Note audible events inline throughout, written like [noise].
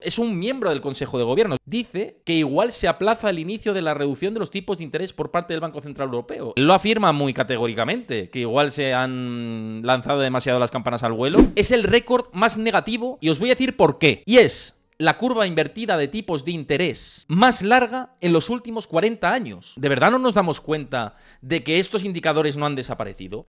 es un miembro del Consejo de Gobierno. Dice que igual se aplaza el inicio de la reducción de los tipos de interés por parte del Banco Central Europeo. Lo afirma muy categóricamente, que igual se han lanzado demasiado las campanas al vuelo. Es el récord más negativo y os voy a decir por qué. Y es la curva invertida de tipos de interés más larga en los últimos 40 años. ¿De verdad no nos damos cuenta de que estos indicadores no han desaparecido?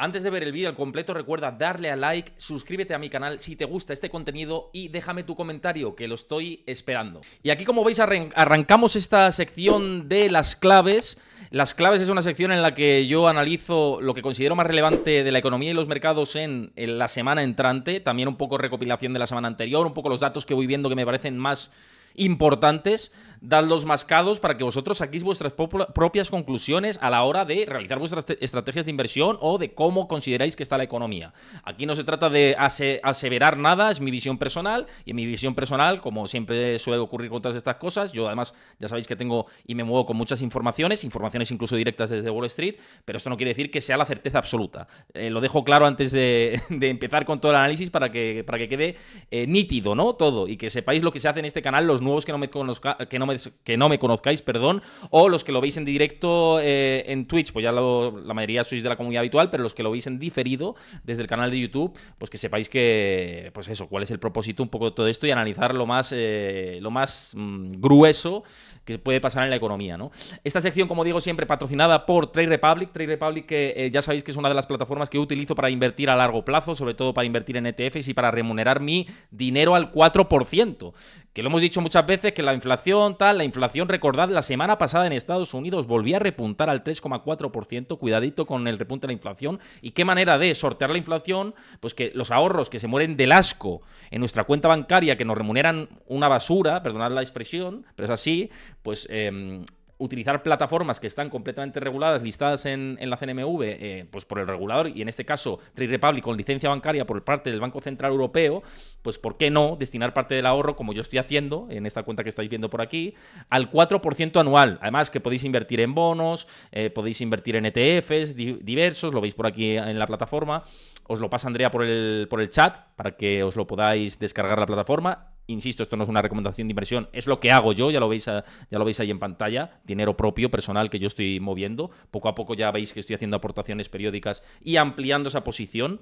Antes de ver el vídeo al completo, recuerda darle a like, suscríbete a mi canal si te gusta este contenido y déjame tu comentario, que lo estoy esperando. Y aquí, como veis, arrancamos esta sección de las claves. Las claves es una sección en la que yo analizo lo que considero más relevante de la economía y los mercados en la semana entrante, también un poco recopilación de la semana anterior, un poco los datos que voy viendo que me parecen más importantes, los mascados para que vosotros saquéis vuestras propias conclusiones a la hora de realizar vuestras estrategias de inversión o de cómo consideráis que está la economía. Aquí no se trata de aseverar nada, es mi visión personal y en mi visión personal, como siempre suele ocurrir con todas estas cosas, yo además ya sabéis que tengo y me muevo con muchas informaciones, informaciones incluso directas desde Wall Street, pero esto no quiere decir que sea la certeza absoluta. Eh, lo dejo claro antes [laughs] de, empezar con todo el análisis para que, para que quede eh, nítido, ¿no? Todo y que sepáis lo que se hace en este canal los nuevos que no me, conozca, que no me, que no me conozcáis, perdón, o los que lo veis en directo eh, en Twitch, pues ya la mayoría sois de la comunidad habitual, pero los que lo veis en diferido desde el canal de YouTube, pues que sepáis que, pues eso, cuál es el propósito un poco de todo esto y analizar lo más, eh, lo más mm, grueso que puede pasar en la economía, ¿no? Esta sección, como digo siempre, patrocinada por Trade Republic, Trade Republic que eh, ya sabéis que es una de las plataformas que utilizo para invertir a largo plazo, sobre todo para invertir en ETFs y para remunerar mi dinero al 4%, que lo hemos dicho muchas veces que la inflación, tal, la inflación, recordad, la semana pasada en Estados Unidos volvía a repuntar al 3,4%, cuidadito con el repunte de la inflación, y qué manera de sortear la inflación, pues que los ahorros que se mueren del asco en nuestra cuenta bancaria, que nos remuneran una basura, perdonad la expresión, pero es así, pues... Em, utilizar plataformas que están completamente reguladas, listadas en, la CNMV, eh, pues por el regulador, y en este caso Trade Republic con licencia bancaria por parte del Banco Central Europeo, pues ¿por qué no destinar parte del ahorro, como yo estoy haciendo en esta cuenta que estáis viendo por aquí, al 4% anual? Además que podéis invertir en bonos, eh, podéis invertir en ETFs diversos, lo veis por aquí en la plataforma. Os lo pasa Andrea por el, por el chat para que os lo podáis descargar la plataforma Insisto, esto no es una recomendación de inversión, es lo que hago yo, ya lo veis, ya lo veis ahí en pantalla, dinero propio, personal que yo estoy moviendo. Poco a poco ya veis que estoy haciendo aportaciones periódicas y ampliando esa posición.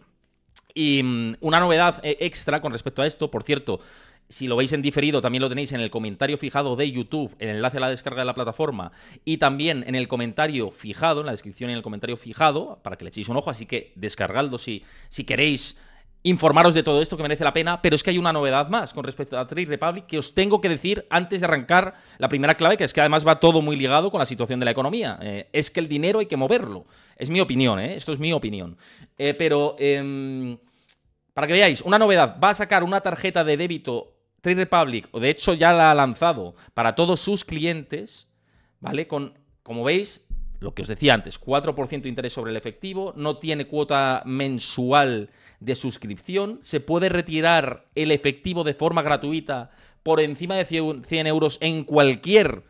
Y mm, una novedad eh, extra con respecto a esto, por cierto, si lo veis en diferido, también lo tenéis en el comentario fijado de YouTube, el enlace a la descarga de la plataforma, y también en el comentario fijado, en la descripción y en el comentario fijado, para que le echéis un ojo, así que descargadlo si, si queréis informaros de todo esto que merece la pena, pero es que hay una novedad más con respecto a Trade Republic que os tengo que decir antes de arrancar la primera clave, que es que además va todo muy ligado con la situación de la economía. Eh, es que el dinero hay que moverlo. Es mi opinión, ¿eh? Esto es mi opinión. Eh, pero, em, para que veáis, una novedad, va a sacar una tarjeta de débito Trade Republic, o de hecho ya la ha lanzado para todos sus clientes, ¿vale? Con, como veis, lo que os decía antes, 4% de interés sobre el efectivo, no tiene cuota mensual de suscripción, se puede retirar el efectivo de forma gratuita por encima de 100 euros en cualquier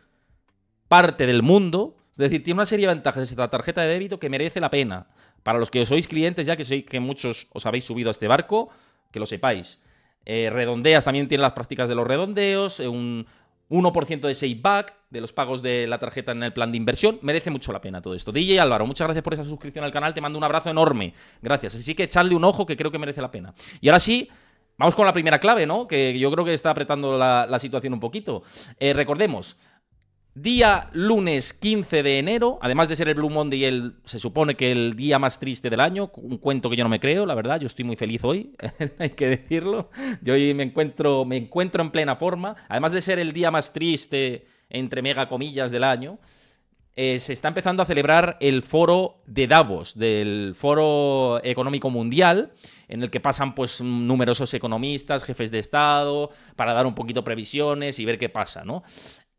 parte del mundo. Es decir, tiene una serie de ventajas esta tarjeta de débito que merece la pena. Para los que sois clientes, ya que, sé que muchos os habéis subido a este barco, que lo sepáis. Eh, redondeas también tiene las prácticas de los redondeos, eh, un 1% de back de los pagos de la tarjeta en el plan de inversión. Merece mucho la pena todo esto. DJ Álvaro, muchas gracias por esa suscripción al canal. Te mando un abrazo enorme. Gracias. Así que echadle un ojo que creo que merece la pena. Y ahora sí. Vamos con la primera clave, ¿no? Que yo creo que está apretando la, situación un poquito. Eh, recordemos, Día lunes 15 de enero, además de ser el Blue Monday, el, se supone que el día más triste del año, un cuento que yo no me creo, la verdad, yo estoy muy feliz hoy, [laughs] hay que decirlo. Yo hoy me encuentro, me encuentro en plena forma, además de ser el día más triste entre mega comillas, del año, eh, se está empezando a celebrar el foro de Davos, del foro económico mundial, en el que pasan pues numerosos economistas, jefes de Estado, para dar un poquito previsiones y ver qué pasa, ¿no?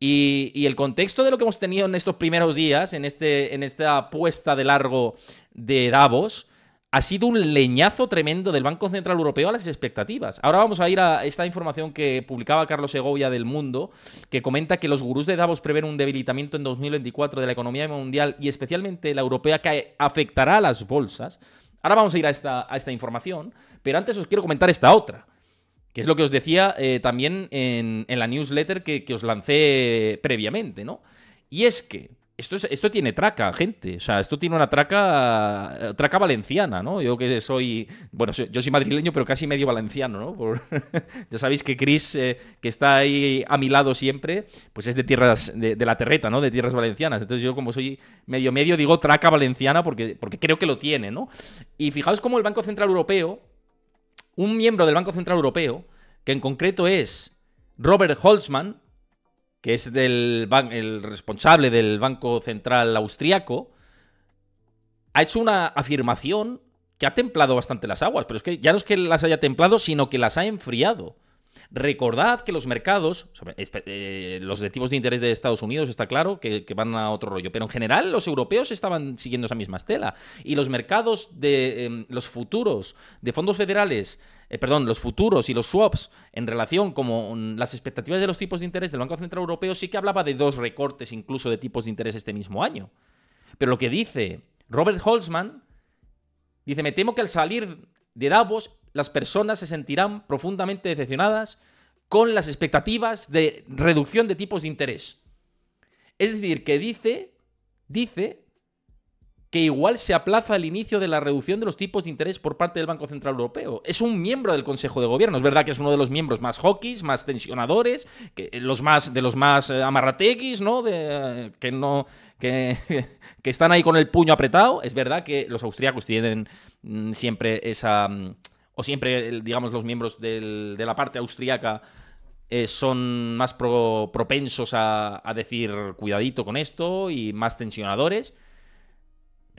Y, el contexto de lo que hemos tenido en estos primeros días, en, este, en esta apuesta de largo de Davos, ha sido un leñazo tremendo del Banco Central Europeo a las expectativas. Ahora vamos a ir a esta información que publicaba Carlos Segovia del Mundo, que comenta que los gurús de Davos prevén un debilitamiento en 2024 de la economía mundial y especialmente la europea que afectará a las bolsas. Ahora vamos a ir a esta, información, pero antes os quiero comentar esta otra, que es lo que os decía eh, también en, la newsletter que, que os lancé previamente, ¿no? Y es que esto, tiene traca, gente. O sea, esto tiene una traca, eh, traca valenciana, ¿no? Yo que soy, bueno, yo soy madrileño, pero casi medio valenciano, ¿no? [laughs] ya sabéis que Chris, eh, que está ahí a mi lado siempre, pues es de tierras, de, la terreta, ¿no? De tierras valencianas. Entonces yo como soy medio medio digo traca valenciana porque, porque creo que lo tiene, ¿no? Y fijaos cómo el Banco Central Europeo, un miembro del Banco Central Europeo, que en concreto es Robert Holtzman que es el responsable del Banco Central Austriaco, ha hecho una afirmación que ha templado bastante las aguas, pero es que ya no es que las haya templado, sino que las ha enfriado. Recordad que los mercados, eh, los objetivos de interés de Estados Unidos, está claro que, van a otro rollo, pero en general los europeos estaban siguiendo esa misma estela. Y los mercados de em, los futuros de fondos federales eh, perdón, los futuros y los swaps en relación con las expectativas de los tipos de interés del Banco Central Europeo sí que hablaba de dos recortes incluso de tipos de interés este mismo año. Pero lo que dice Robert Holzman, dice, me temo que al salir de Davos las personas se sentirán profundamente decepcionadas con las expectativas de reducción de tipos de interés. Es decir, que dice, dice que igual se aplaza el inicio de la reducción de los tipos de interés por parte del Banco Central Europeo. Es un miembro del Consejo de Gobierno, es verdad que es uno de los miembros más hockeys, más tensionadores, los más, de los más eh, amarratequis, ¿no? De, eh, que no [laughs] que, están ahí con el puño apretado. Es verdad que los austriacos tienen mm, siempre esa... Mm, o siempre, digamos, los miembros de la parte austríaca eh, son más propensos a decir cuidadito con esto y más tensionadores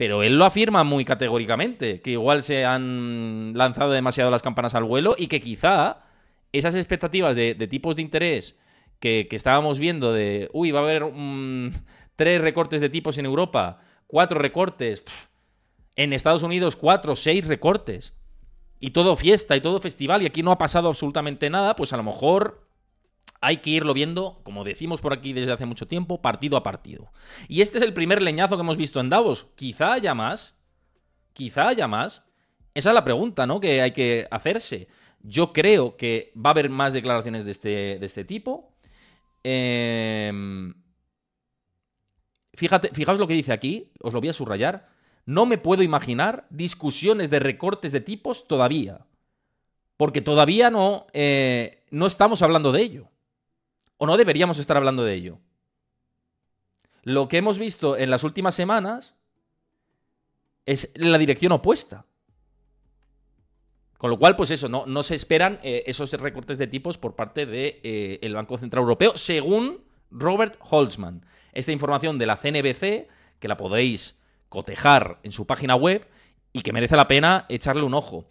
pero él lo afirma muy categóricamente, que igual se han lanzado demasiado las campanas al vuelo y que quizá esas expectativas de, tipos de interés que, estábamos viendo de, uy, va a haber mm, tres recortes de tipos en Europa, cuatro recortes, en Estados Unidos cuatro, seis recortes, y todo fiesta y todo festival, y aquí no ha pasado absolutamente nada, pues a lo mejor hay que irlo viendo, como decimos por aquí desde hace mucho tiempo, partido a partido. Y este es el primer leñazo que hemos visto en Davos. Quizá haya más. Quizá haya más. Esa es la pregunta, ¿no? Que hay que hacerse. Yo creo que va a haber más declaraciones de este, de este tipo. Em, fíjate, fijaos lo que dice aquí, os lo voy a subrayar. No me puedo imaginar discusiones de recortes de tipos todavía. Porque todavía no, eh, no estamos hablando de ello o no deberíamos estar hablando de ello. Lo que hemos visto en las últimas semanas es la dirección opuesta. Con lo cual, pues eso, no, se esperan eh, esos recortes de tipos por parte del eh, Banco Central Europeo, según Robert Holtzman. Esta información de la CNBC, que la podéis cotejar en su página web y que merece la pena echarle un ojo.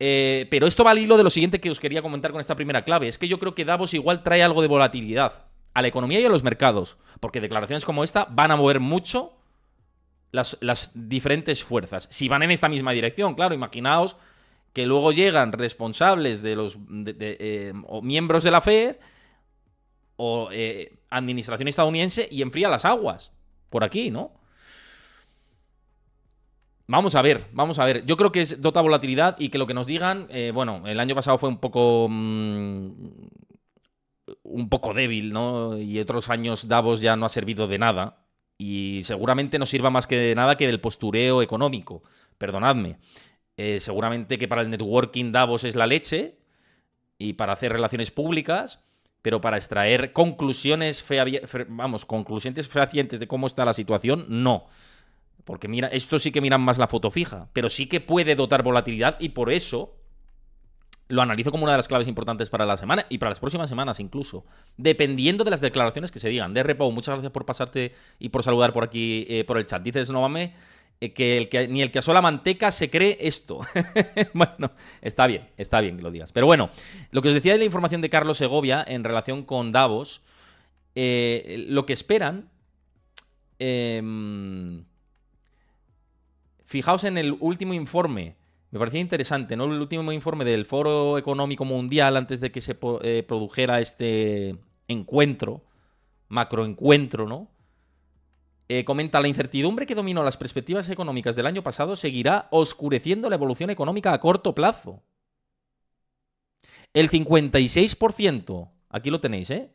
Eh, pero esto va al hilo de lo siguiente que os quería comentar con esta primera clave. Es que yo creo que Davos igual trae algo de volatilidad a la economía y a los mercados. Porque declaraciones como esta van a mover mucho las, diferentes fuerzas. Si van en esta misma dirección, claro, imaginaos que luego llegan responsables de los eh, o miembros de la FED o eh, administración estadounidense y enfría las aguas por aquí, ¿no? Vamos a ver, vamos a ver. Yo creo que es dota volatilidad y que lo que nos digan, eh, bueno, el año pasado fue un poco... Mm, un poco débil, ¿no? Y otros años Davos ya no ha servido de nada. Y seguramente no sirva más que de nada que del postureo económico. Perdonadme. Eh, seguramente que para el networking Davos es la leche y para hacer relaciones públicas, pero para extraer conclusiones, vamos, conclusiones fehacientes de cómo está la situación, no. Porque mira, esto sí que miran más la foto fija, pero sí que puede dotar volatilidad y por eso lo analizo como una de las claves importantes para la semana y para las próximas semanas incluso, dependiendo de las declaraciones que se digan. De Repau, muchas gracias por pasarte y por saludar por aquí, eh, por el chat. Dices, no mames, eh, que, ni el que asó la manteca se cree esto. [laughs] bueno, está bien, está bien que lo digas. Pero bueno, lo que os decía de la información de Carlos Segovia en relación con Davos, eh, lo que esperan... Em, Fijaos en el último informe, me parecía interesante, ¿no? El último informe del Foro Económico Mundial antes de que se eh, produjera este encuentro, macroencuentro, ¿no? Eh, comenta, la incertidumbre que dominó las perspectivas económicas del año pasado seguirá oscureciendo la evolución económica a corto plazo. El 56%, aquí lo tenéis, ¿eh?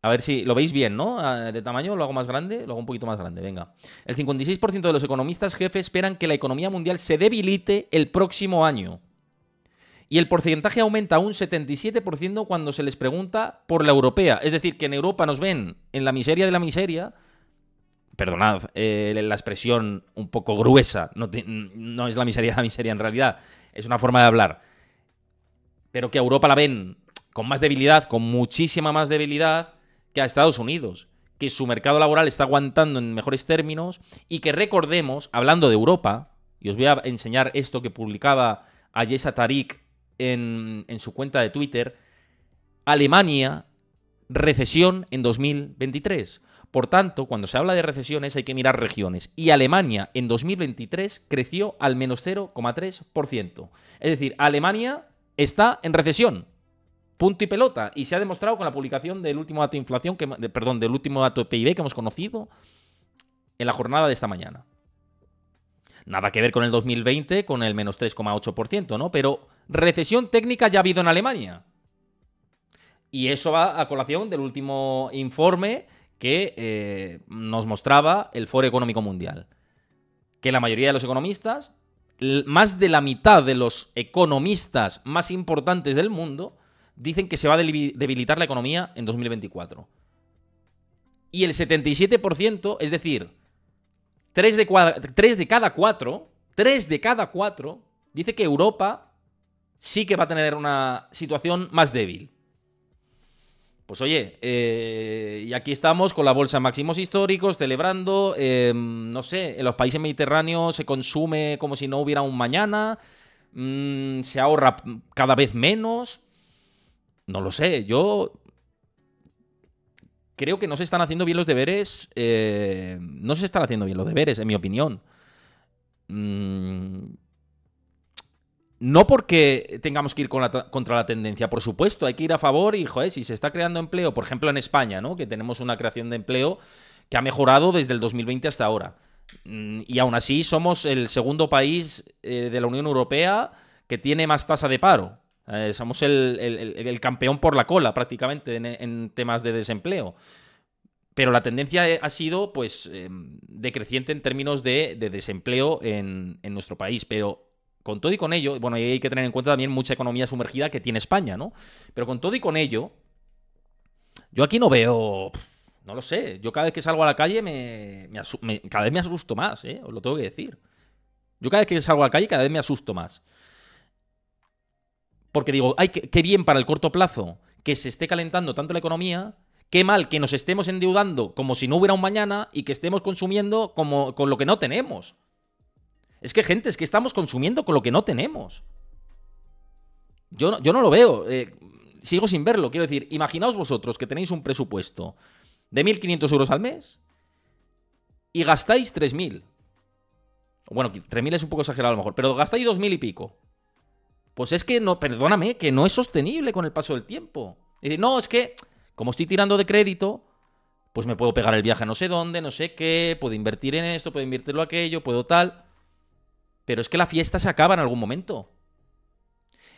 A ver si lo veis bien, ¿no? Ah, de tamaño, lo hago más grande, lo hago un poquito más grande, venga. El 56% de los economistas jefes esperan que la economía mundial se debilite el próximo año. Y el porcentaje aumenta a un 77% cuando se les pregunta por la europea. Es decir, que en Europa nos ven en la miseria de la miseria. Perdonad eh, la expresión un poco gruesa, no, no es la miseria de la miseria en realidad, es una forma de hablar. Pero que a Europa la ven con más debilidad, con muchísima más debilidad, que a Estados Unidos, que su mercado laboral está aguantando en mejores términos y que recordemos, hablando de Europa, y os voy a enseñar esto que publicaba Ayesa Tarik en, en su cuenta de Twitter, Alemania, recesión en 2023. Por tanto, cuando se habla de recesiones hay que mirar regiones. Y Alemania en 2023 creció al menos 0,3%. Es decir, Alemania está en recesión punto y pelota. Y se ha demostrado con la publicación del último dato de inflación, que, perdón, del último dato de PIB que hemos conocido en la jornada de esta mañana. Nada que ver con el 2020, con el menos 3,8%, ¿no? Pero recesión técnica ya ha habido en Alemania. Y eso va a colación del último informe que eh, nos mostraba el Foro Económico Mundial. Que la mayoría de los economistas, más de la mitad de los economistas más importantes del mundo, dicen que se va a debilitar la economía en 2024. Y el 77%, es decir, 3 de, de cada 4, 3 de cada 4, dice que Europa sí que va a tener una situación más débil. Pues oye, eh, y aquí estamos con la bolsa máximos históricos, celebrando, eh, no sé, en los países mediterráneos se consume como si no hubiera un mañana, mm, se ahorra cada vez menos, no lo sé, yo creo que no se están haciendo bien los deberes, eh, no se están haciendo bien los deberes, en mi opinión. Mm, no porque tengamos que ir contra la tendencia, por supuesto, hay que ir a favor y, joder, si se está creando empleo, por ejemplo en España, ¿no? que tenemos una creación de empleo que ha mejorado desde el 2020 hasta ahora. Mm, y aún así somos el segundo país eh, de la Unión Europea que tiene más tasa de paro. Eh, somos el, campeón por la cola prácticamente en, temas de desempleo. Pero la tendencia eh, ha sido pues em, decreciente en términos de, desempleo en, nuestro país. Pero con todo y con ello, bueno, hay que tener en cuenta también mucha economía sumergida que tiene España, ¿no? Pero con todo y con ello, yo aquí no veo... No lo sé, yo cada vez que salgo a la calle me, cada vez me asusto más, ¿eh? os lo tengo que decir. Yo cada vez que salgo a la calle cada vez me asusto más porque digo, ay, qué, bien para el corto plazo que se esté calentando tanto la economía, qué mal que nos estemos endeudando como si no hubiera un mañana y que estemos consumiendo como, con lo que no tenemos. Es que, gente, es que estamos consumiendo con lo que no tenemos. Yo no, yo no lo veo. Eh, sigo sin verlo. Quiero decir, imaginaos vosotros que tenéis un presupuesto de 1.500 euros al mes y gastáis 3.000. Bueno, 3.000 es un poco exagerado a lo mejor, pero gastáis 2.000 y pico. Pues es que no, perdóname, que no es sostenible con el paso del tiempo. Y no, es que como estoy tirando de crédito, pues me puedo pegar el viaje a no sé dónde, no sé qué, puedo invertir en esto, puedo invertirlo aquello, puedo tal. Pero es que la fiesta se acaba en algún momento.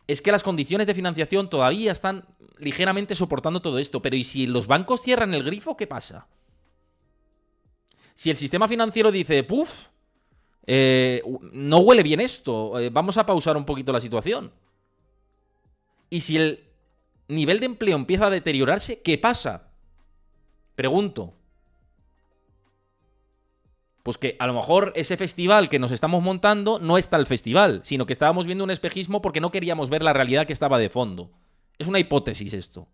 Es que las condiciones de financiación todavía están ligeramente soportando todo esto. Pero ¿y si los bancos cierran el grifo, qué pasa? Si el sistema financiero dice, puf... Eh, no huele bien esto, eh, vamos a pausar un poquito la situación. Y si el nivel de empleo empieza a deteriorarse, ¿qué pasa? Pregunto. Pues que a lo mejor ese festival que nos estamos montando no está tal festival, sino que estábamos viendo un espejismo porque no queríamos ver la realidad que estaba de fondo. Es una hipótesis esto.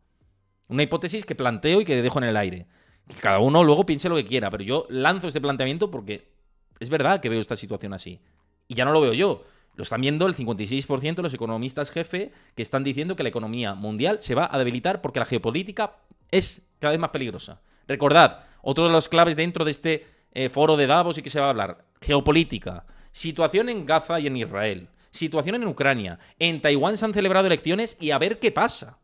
Una hipótesis que planteo y que dejo en el aire. Que cada uno luego piense lo que quiera, pero yo lanzo este planteamiento porque es verdad que veo esta situación así. Y ya no lo veo yo. Lo están viendo el 56% de los economistas jefe que están diciendo que la economía mundial se va a debilitar porque la geopolítica es cada vez más peligrosa. Recordad, otro de los claves dentro de este eh, foro de Davos y que se va a hablar, geopolítica, situación en Gaza y en Israel, situación en Ucrania, en Taiwán se han celebrado elecciones y a ver qué pasa.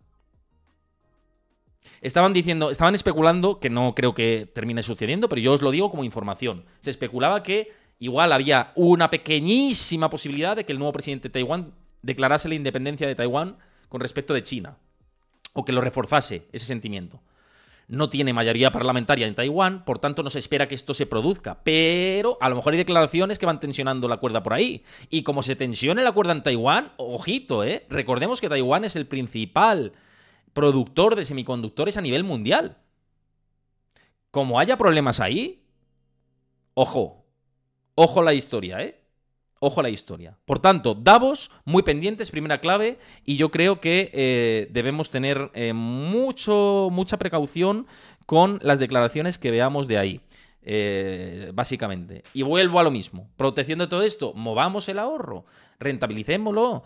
Estaban diciendo, estaban especulando, que no creo que termine sucediendo, pero yo os lo digo como información. Se especulaba que igual había una pequeñísima posibilidad de que el nuevo presidente de Taiwán declarase la independencia de Taiwán con respecto de China, o que lo reforzase ese sentimiento. No tiene mayoría parlamentaria en Taiwán, por tanto no se espera que esto se produzca, pero a lo mejor hay declaraciones que van tensionando la cuerda por ahí. Y como se tensione la cuerda en Taiwán, ojito, ¿eh? Recordemos que Taiwán es el principal productor de semiconductores a nivel mundial. Como haya problemas ahí, ojo, ojo la historia, ¿eh? Ojo la historia. Por tanto, Davos, muy pendientes, primera clave, y yo creo que eh, debemos tener eh, mucho, mucha precaución con las declaraciones que veamos de ahí. Eh, básicamente. Y vuelvo a lo mismo. Protección de todo esto, movamos el ahorro, rentabilicémoslo.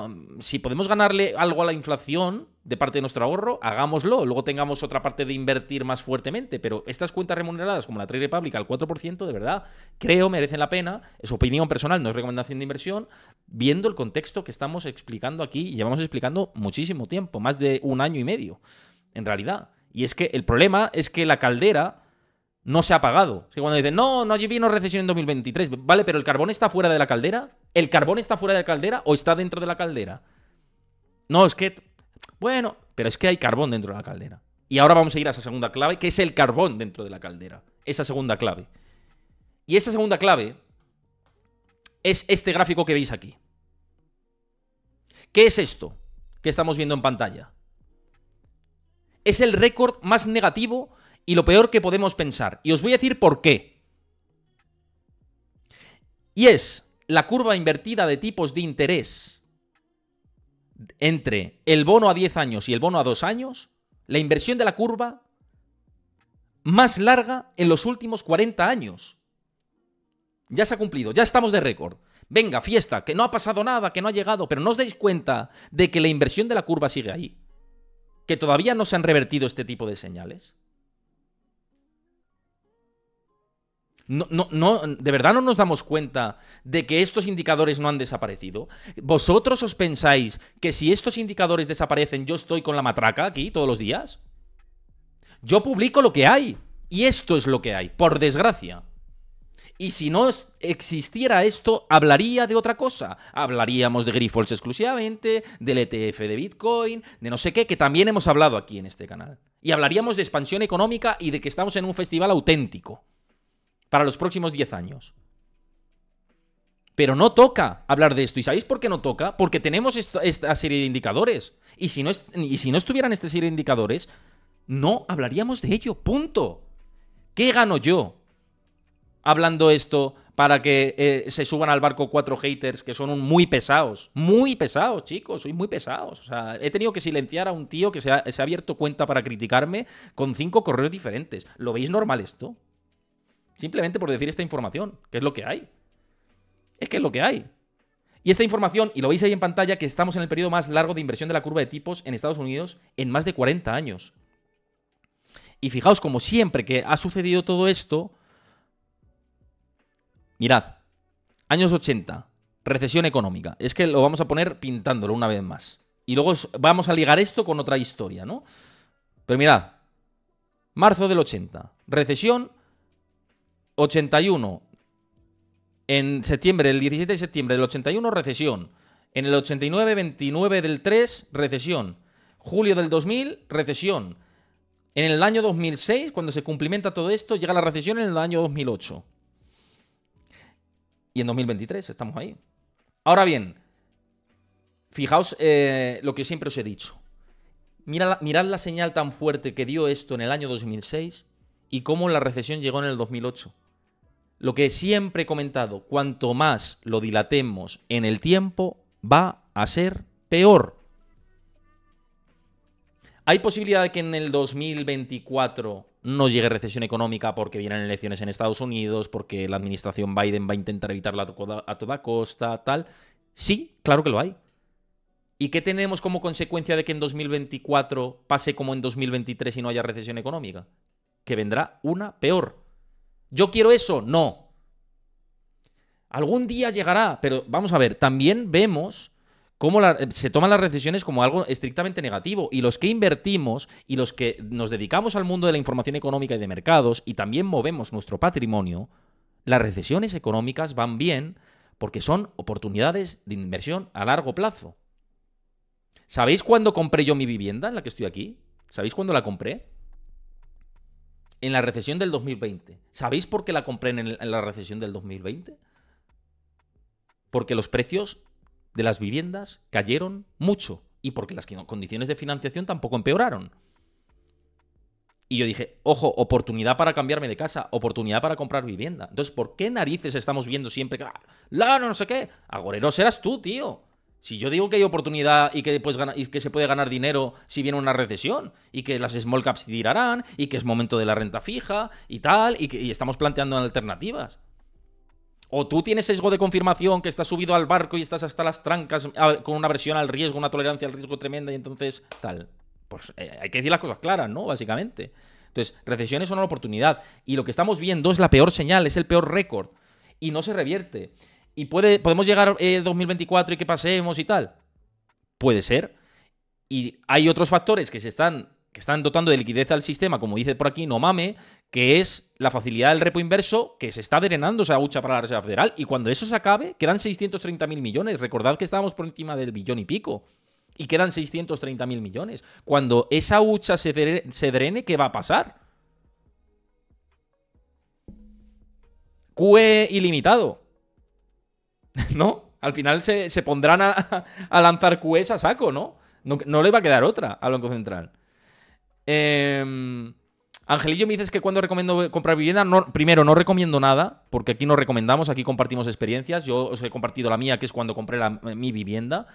Um, si podemos ganarle algo a la inflación, de parte de nuestro ahorro, hagámoslo. Luego tengamos otra parte de invertir más fuertemente. Pero estas cuentas remuneradas, como la Trade Republic al 4%, de verdad, creo merecen la pena. Es opinión personal, no es recomendación de inversión. Viendo el contexto que estamos explicando aquí, llevamos explicando muchísimo tiempo, más de un año y medio, en realidad. Y es que el problema es que la caldera no se ha apagado. Es que cuando dicen, no, no vino recesión en 2023, vale, pero el carbón está fuera de la caldera. ¿El carbón está fuera de la caldera o está dentro de la caldera? No, es que bueno, pero es que hay carbón dentro de la caldera. Y ahora vamos a ir a esa segunda clave, que es el carbón dentro de la caldera. Esa segunda clave. Y esa segunda clave es este gráfico que veis aquí. ¿Qué es esto que estamos viendo en pantalla? Es el récord más negativo y lo peor que podemos pensar. Y os voy a decir por qué. Y es la curva invertida de tipos de interés entre el bono a 10 años y el bono a 2 años, la inversión de la curva más larga en los últimos 40 años. Ya se ha cumplido, ya estamos de récord. Venga, fiesta, que no ha pasado nada, que no ha llegado, pero no os dais cuenta de que la inversión de la curva sigue ahí. Que todavía no se han revertido este tipo de señales. No, de verdad no nos damos cuenta de que estos indicadores no han desaparecido. ¿Vosotros os pensáis que si estos indicadores desaparecen, yo estoy con la matraca aquí todos los días? Yo publico lo que hay. Y esto es lo que hay, por desgracia. Y si no existiera esto, hablaría de otra cosa. Hablaríamos de Grifols exclusivamente, del ETF de Bitcoin, de no sé qué, que también hemos hablado aquí en este canal. Y hablaríamos de expansión económica y de que estamos en un festival auténtico para los próximos 10 años. Pero no toca hablar de esto. ¿Y sabéis por qué no toca? Porque tenemos esta serie de indicadores. Y si, no y si no estuvieran esta serie de indicadores, no hablaríamos de ello. Punto. ¿Qué gano yo hablando esto para que eh, se suban al barco cuatro haters que son muy pesados? Muy pesados, chicos. Soy muy pesados. O sea, he tenido que silenciar a un tío que se ha abierto cuenta para criticarme con cinco correos diferentes. ¿Lo veis normal esto? Simplemente por decir esta información, que es lo que hay. Es que es lo que hay. Y esta información, y lo veis ahí en pantalla, que estamos en el periodo más largo de inversión de la curva de tipos en Estados Unidos en más de 40 años. Y fijaos, como siempre que ha sucedido todo esto, mirad, años 80, recesión económica. Es que lo vamos a poner pintándolo una vez más. Y luego vamos a ligar esto con otra historia, ¿no? Pero mirad, marzo del 80, recesión, 81, en septiembre, el 17 de septiembre del 81, recesión. En el 89, 29 del 3, recesión. Julio del 2000, recesión. En el año 2006, cuando se cumplimenta todo esto, llega la recesión en el año 2008. Y en 2023 estamos ahí. Ahora bien, fijaos eh, lo que siempre os he dicho. Mirad, mirad la señal tan fuerte que dio esto en el año 2006 y cómo la recesión llegó en el 2008. Lo que siempre he comentado, cuanto más lo dilatemos en el tiempo, va a ser peor. ¿Hay posibilidad de que en el 2024 no llegue recesión económica porque vienen elecciones en Estados Unidos, porque la administración Biden va a intentar evitarla a toda costa, tal? Sí, claro que lo hay. ¿Y qué tenemos como consecuencia de que en 2024 pase como en 2023 y no haya recesión económica? Que vendrá una peor. ¿Yo quiero eso? No. Algún día llegará, pero vamos a ver, también vemos cómo eh, se toman las recesiones como algo estrictamente negativo y los que invertimos y los que nos dedicamos al mundo de la información económica y de mercados y también movemos nuestro patrimonio, las recesiones económicas van bien porque son oportunidades de inversión a largo plazo. ¿Sabéis cuándo compré yo mi vivienda en la que estoy aquí? ¿Sabéis cuándo la compré? en la recesión del 2020. ¿Sabéis por qué la compré en, la recesión del 2020? Porque los precios de las viviendas cayeron mucho y porque las condiciones de financiación tampoco empeoraron. Y yo dije, ojo, oportunidad para cambiarme de casa, oportunidad para comprar vivienda. Entonces, ¿por qué narices estamos viendo siempre que... no, ah, no sé qué. Agorero serás tú, tío. Si yo digo que hay oportunidad y que, se puede ganar dinero si viene una recesión, y que las small caps tirarán, y que es momento de la renta fija, y tal, y que estamos planteando alternativas. O tú tienes sesgo de confirmación que estás subido al barco y estás hasta las trancas con una versión al riesgo, una tolerancia al riesgo tremenda, y entonces tal. Pues eh, hay que decir las cosas claras, ¿no? Básicamente. Entonces, recesiones son una oportunidad. Y lo que estamos viendo es la peor señal, es el peor récord. Y no se revierte y puede, podemos llegar eh, 2024 y que pasemos y tal. Puede ser. Y hay otros factores que se están que están dotando de liquidez al sistema, como dice por aquí, no mame, que es la facilidad del repo inverso que se está drenando esa hucha para la Reserva Federal. Y cuando eso se acabe, quedan 630.000 millones. Recordad que estábamos por encima del billón y pico. Y quedan 630.000 millones. Cuando esa hucha se, se drene, ¿qué va a pasar? QE ilimitado. [laughs] ¿no? Al final se, pondrán a, lanzar QS a saco, ¿no? ¿no? le va a quedar otra al Banco Central. Em, Angelillo me dices que cuando recomiendo comprar vivienda, no, primero no recomiendo nada, porque aquí no recomendamos, aquí compartimos experiencias. Yo os he compartido la mía, que es cuando compré mi vivienda.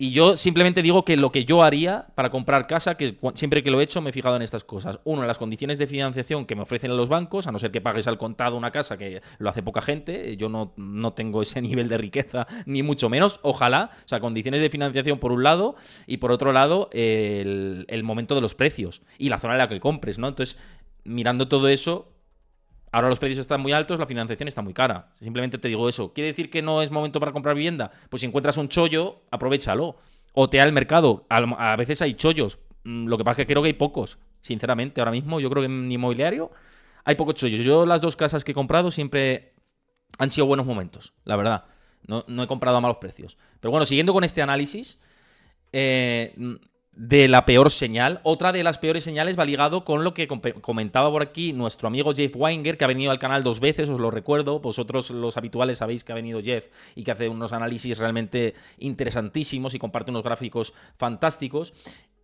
Y yo simplemente digo que lo que yo haría para comprar casa, que siempre que lo he hecho me he fijado en estas cosas. Uno, las condiciones de financiación que me ofrecen los bancos, a no ser que pagues al contado una casa, que lo hace poca gente. Yo no, tengo ese [laughs] nivel de riqueza, ni mucho menos. Ojalá. O sea, condiciones de financiación por un lado y por otro lado el, el momento de los precios y la zona en la que compres, ¿no? Entonces, mirando todo eso, Ahora los precios están muy altos, la financiación está muy cara. Simplemente te digo eso. ¿Quiere decir que no es momento para comprar vivienda? Pues si encuentras un chollo, aprovechalo. Otea el mercado. A veces hay chollos. Mm, lo que pasa es que creo que hay pocos, sinceramente. Ahora mismo yo creo que en inmobiliario hay pocos chollos. Yo las dos casas que he comprado siempre han sido buenos momentos, la verdad. No, he comprado a malos precios. Pero bueno, siguiendo con este análisis, eh, de la peor señal. Otra de las peores señales va ligado con lo que comentaba por aquí nuestro amigo Jeff Weinger, que ha venido al canal dos veces, os lo recuerdo. Vosotros los habituales sabéis que ha venido Jeff y que hace unos análisis realmente interesantísimos y comparte unos gráficos fantásticos.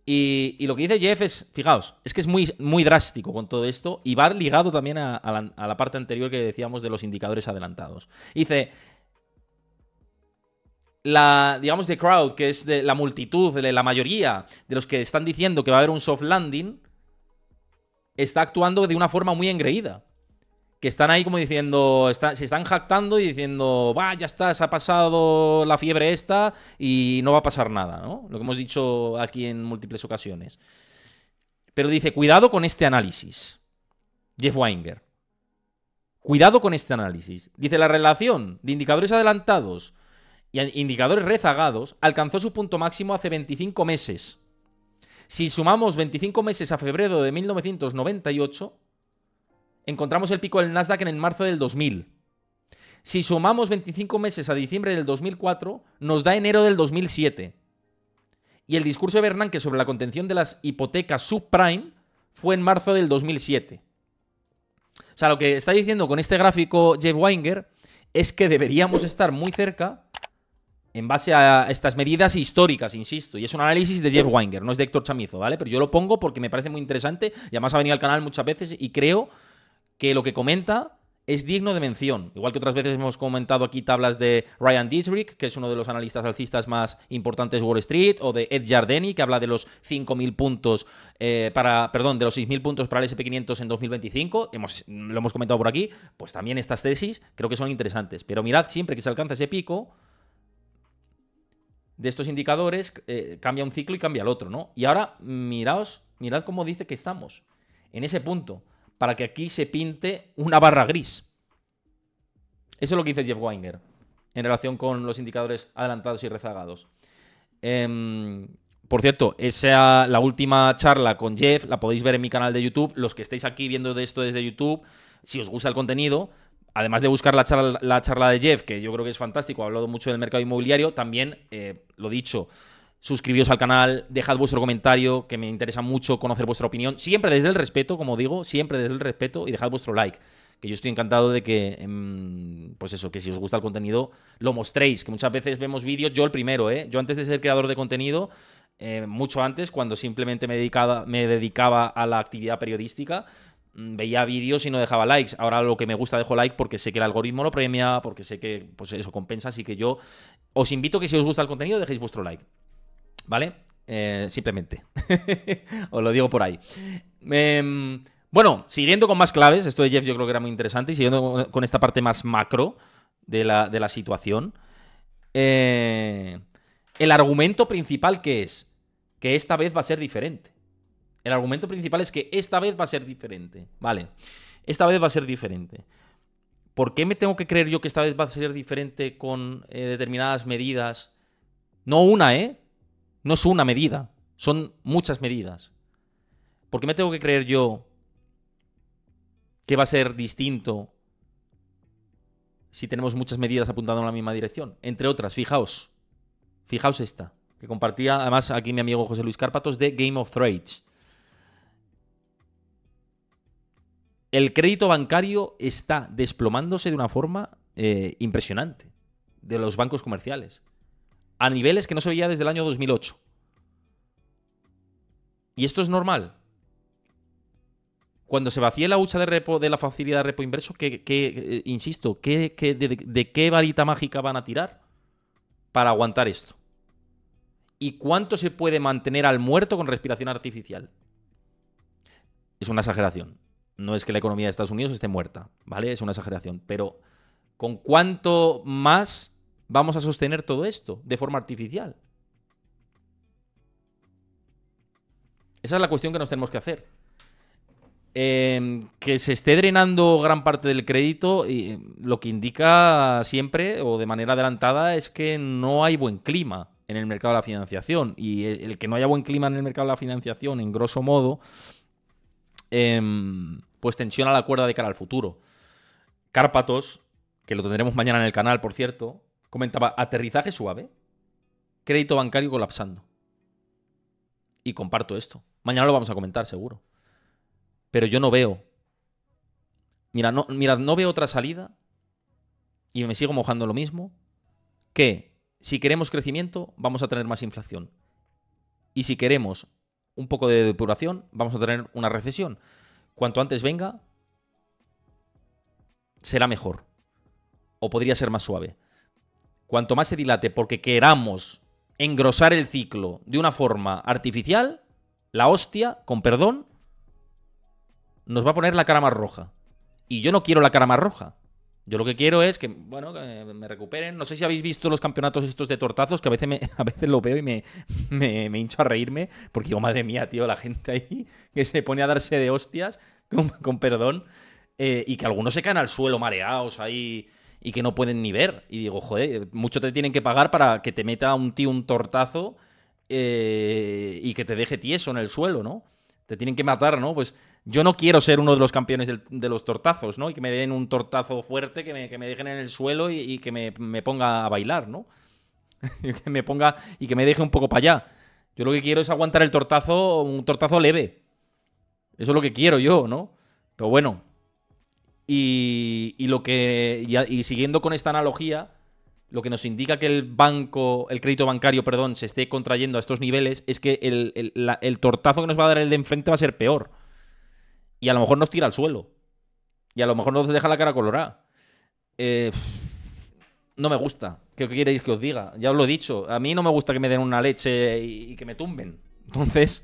Y, lo que dice Jeff es, fijaos, es que es muy, muy drástico con todo esto y va ligado también a, la, a la parte anterior que decíamos de los indicadores adelantados. Dice, la, digamos, de crowd, que es la multitud, de la mayoría de los que están diciendo que va a haber un soft landing, está actuando de una forma muy engreída. Que están ahí como diciendo, se están jactando y diciendo, va, ya está, se ha pasado la fiebre esta y no va a pasar nada, ¿no? Lo que hemos dicho aquí en múltiples ocasiones. Pero dice, cuidado con este análisis. Jeff Weinger. Cuidado con este análisis. Dice, la relación de indicadores adelantados y indicadores rezagados, alcanzó su punto máximo hace 25 meses. Si sumamos 25 meses a febrero de 1998, encontramos el pico del Nasdaq en marzo del 2000. Si sumamos 25 meses a diciembre del 2004, nos da enero del 2007. Y el discurso de Bernanke sobre la contención de las hipotecas subprime fue en marzo del 2007. O sea, lo que está diciendo con este gráfico Jeff Weinger es que deberíamos estar muy cerca en base a estas medidas históricas, insisto, y es un análisis de Jeff Winger, no es de Héctor Chamizo, ¿vale? Pero yo lo pongo porque me parece muy interesante y además ha venido al canal muchas veces y creo que lo que comenta es digno de mención. Igual que otras veces hemos comentado aquí tablas de Ryan Dietrich, que es uno de los analistas alcistas más importantes de Wall Street, o de Ed Jardeni, que habla de los 5.000 puntos eh, para, perdón, de los 6.000 puntos para el SP500 en 2025. Hemos, lo hemos comentado por aquí. Pues también estas tesis creo que son interesantes. Pero mirad siempre que se alcanza ese pico, de estos indicadores, eh, cambia un ciclo y cambia el otro, ¿no? Y ahora miraos, mirad cómo dice que estamos, en ese punto, para que aquí se pinte una barra gris. Eso es lo que dice Jeff Weinger en relación con los indicadores adelantados y rezagados. Em, por cierto, esa, la última charla con Jeff la podéis ver en mi canal de YouTube. Los que estéis aquí viendo de esto desde YouTube, si os gusta el contenido, además de buscar la charla, de Jeff, que yo creo que es fantástico, ha hablado mucho del mercado inmobiliario, también, eh, lo dicho, suscribíos al canal, dejad vuestro comentario, que me interesa mucho conocer vuestra opinión, siempre desde el respeto, como digo, siempre desde el respeto y dejad vuestro like. Que yo estoy encantado de que, em, pues eso, que si os gusta el contenido, lo mostréis. Que muchas veces vemos vídeos, yo el primero, ¿eh? Yo antes de ser creador de contenido, eh, mucho antes, cuando simplemente me dedicaba a la actividad periodística, Mm, veía vídeos y no dejaba likes. Ahora lo que me gusta dejo like porque sé que el algoritmo lo premia, porque sé que pues eso compensa, así que yo os invito que si os gusta el contenido dejéis vuestro like. ¿Vale? Eh, simplemente. [laughs] os lo digo por ahí. Em, bueno, siguiendo con más claves, esto de Jeff yo creo que era muy interesante, y siguiendo con esta parte más macro de la, situación, eh, el argumento principal que es que esta vez va a ser diferente. El argumento principal es que esta vez va a ser diferente, ¿vale? Esta vez va a ser diferente. ¿Por qué me tengo que creer yo que esta vez va a ser diferente con eh, determinadas medidas? No una, ¿eh? No es una medida, son muchas medidas. ¿Por qué me tengo que creer yo que va a ser distinto si tenemos muchas medidas apuntando en la misma dirección? Entre otras, fijaos, fijaos esta, que compartía además aquí mi amigo José Luis Carpatos de Game of Thrones. el crédito bancario está desplomándose de una forma eh, impresionante de los bancos comerciales, a niveles que no se veía desde el año 2008. Y esto es normal. Cuando se vacía la hucha de de la facilidad de repo inverso, que, eh, insisto, ¿de qué varita mágica van a tirar para aguantar esto? ¿Y cuánto se puede mantener al muerto con respiración artificial? Es una exageración, no es que la economía de Estados Unidos esté muerta, ¿vale? Es una exageración. Pero, ¿con cuánto más vamos a sostener todo esto de forma artificial? Esa es la cuestión que nos tenemos que hacer. Em, que se esté drenando gran parte del crédito, y em, lo que indica siempre o de manera adelantada es que no hay buen clima en el mercado de la financiación. Y el que no haya buen clima en el mercado de la financiación, en grosso modo, eh, pues tensiona la cuerda de cara al futuro. Cárpatos, que lo tendremos mañana en el canal, por cierto, comentaba aterrizaje suave, crédito bancario colapsando. Y comparto esto. Mañana lo vamos a comentar, seguro. Pero yo no veo. Mira, no, no veo otra salida. Y me sigo mojando lo mismo. Que si queremos crecimiento, vamos a tener más inflación. Y si queremos un poco de depuración, vamos a tener una recesión cuanto antes venga, será mejor. O podría ser más suave. Cuanto más se dilate porque queramos engrosar el ciclo de una forma artificial, la hostia, con perdón, nos va a poner la cara más roja. Y yo no quiero la cara más roja. Yo lo que quiero es que, bueno, eh, me recuperen. No sé si habéis visto los campeonatos estos de tortazos, que a veces, me, [laughs] a veces lo veo y me, hincho a reírme, porque digo, madre mía, tío, la gente ahí que se pone a darse de hostias, [laughs] con, perdón, eh, y que algunos se caen al suelo mareados ahí y que no pueden ni ver. Y digo, joder, mucho te tienen que pagar para que te meta un tío un tortazo eh, y que te deje tieso en el suelo, ¿no? Te tienen que matar, ¿no? Pues yo no quiero ser uno de los campeones de los tortazos, ¿no? Y que me den un tortazo fuerte, que me, dejen en el suelo y, que me, ponga a bailar, ¿no? [laughs] que me ponga y que me deje un poco para allá. Yo lo que quiero es aguantar el tortazo, un tortazo leve. Eso es lo que quiero yo, ¿no? Pero bueno. Y, y lo que. siguiendo con esta analogía, lo que nos indica que el banco, el crédito bancario, perdón, se esté contrayendo a estos niveles es que el, el tortazo que nos va a dar el de enfrente va a ser peor. Y a lo mejor nos tira al suelo. Y a lo mejor nos deja la cara colorada. Eh, no me gusta. ¿Qué queréis que os diga? Ya os lo he dicho. A mí no me gusta que me den una leche y, que me tumben. Entonces,